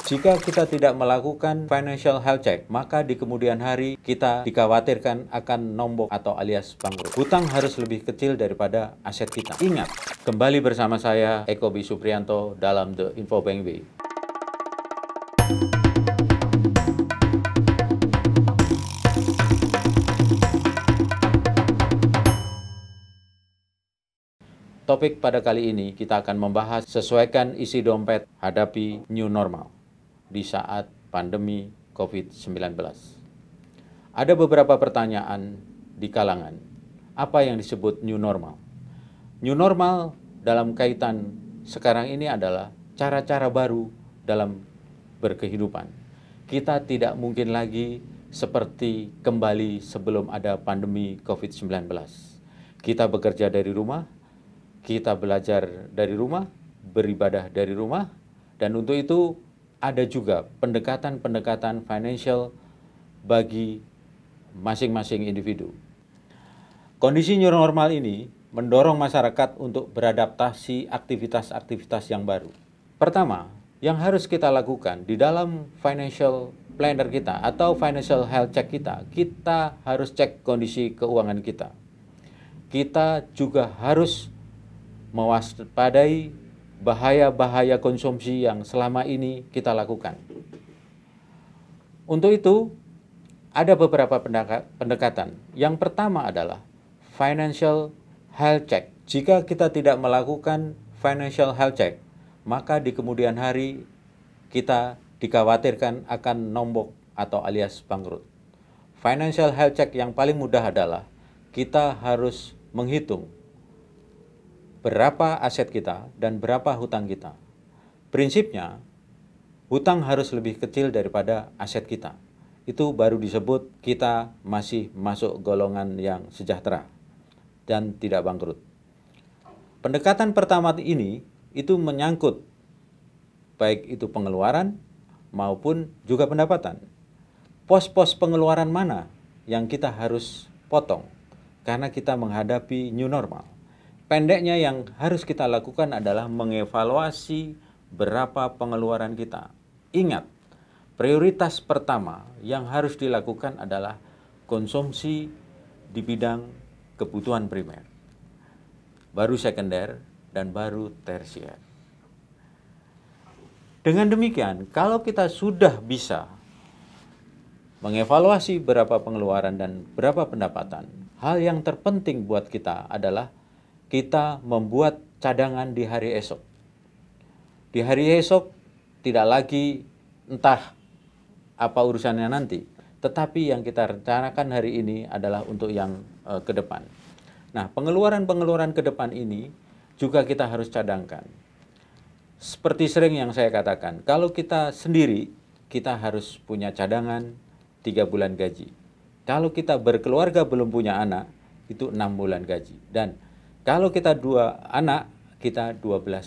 Jika kita tidak melakukan financial health check, maka di kemudian hari kita dikhawatirkan akan nombok atau alias bangkrut. Hutang harus lebih kecil daripada aset kita. Ingat, kembali bersama saya Eko B. Suprianto dalam The Info Bank Way. Topik pada kali ini kita akan membahas sesuaikan isi dompet hadapi new normal di saat pandemi COVID-19. Ada beberapa pertanyaan di kalangan apa yang disebut new normal. New normal dalam kaitan sekarang ini adalah cara-cara baru dalam berkehidupan. Kita tidak mungkin lagi seperti kembali sebelum ada pandemi COVID-19. Kita bekerja dari rumah, kita belajar dari rumah, beribadah dari rumah, dan untuk itu ada juga pendekatan-pendekatan financial bagi masing-masing individu. Kondisi new normal ini mendorong masyarakat untuk beradaptasi aktivitas-aktivitas yang baru. Pertama, yang harus kita lakukan di dalam financial planner kita atau financial health check kita, kita harus cek kondisi keuangan kita. Kita juga harus mewaspadai bahaya-bahaya konsumsi yang selama ini kita lakukan. Untuk itu, ada beberapa pendekatan. Yang pertama adalah financial health check. Jika kita tidak melakukan financial health check, maka di kemudian hari kita dikhawatirkan akan nombok atau alias bangkrut. Financial health check yang paling mudah adalah kita harus menghitung berapa aset kita dan berapa hutang kita. Prinsipnya, hutang harus lebih kecil daripada aset kita. Itu baru disebut kita masih masuk golongan yang sejahtera dan tidak bangkrut. Pendekatan pertama ini itu menyangkut baik itu pengeluaran maupun juga pendapatan. Pos-pos pengeluaran mana yang kita harus potong karena kita menghadapi new normal. Pendeknya yang harus kita lakukan adalah mengevaluasi berapa pengeluaran kita. Ingat, prioritas pertama yang harus dilakukan adalah konsumsi di bidang kebutuhan primer, baru sekunder, dan baru tersier. Dengan demikian, kalau kita sudah bisa mengevaluasi berapa pengeluaran dan berapa pendapatan, hal yang terpenting buat kita adalah kita membuat cadangan di hari esok. Di hari esok tidak lagi entah apa urusannya nanti, tetapi yang kita rencanakan hari ini adalah untuk yang e, ke depan. Nah, pengeluaran-pengeluaran ke depan ini juga kita harus cadangkan. Seperti sering yang saya katakan, kalau kita sendiri kita harus punya cadangan tiga bulan gaji. Kalau kita berkeluarga belum punya anak, itu enam bulan gaji. Dan kalau kita dua anak, kita 12 uh, eh,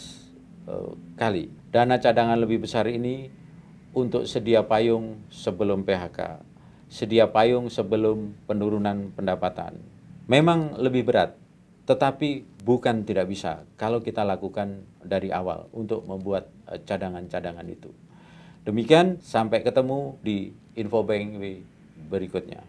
kali. Dana cadangan lebih besar ini untuk sedia payung sebelum PHK, sedia payung sebelum penurunan pendapatan. Memang lebih berat, tetapi bukan tidak bisa kalau kita lakukan dari awal untuk membuat eh, cadangan-cadangan itu. Demikian, sampai ketemu di Infobank berikutnya.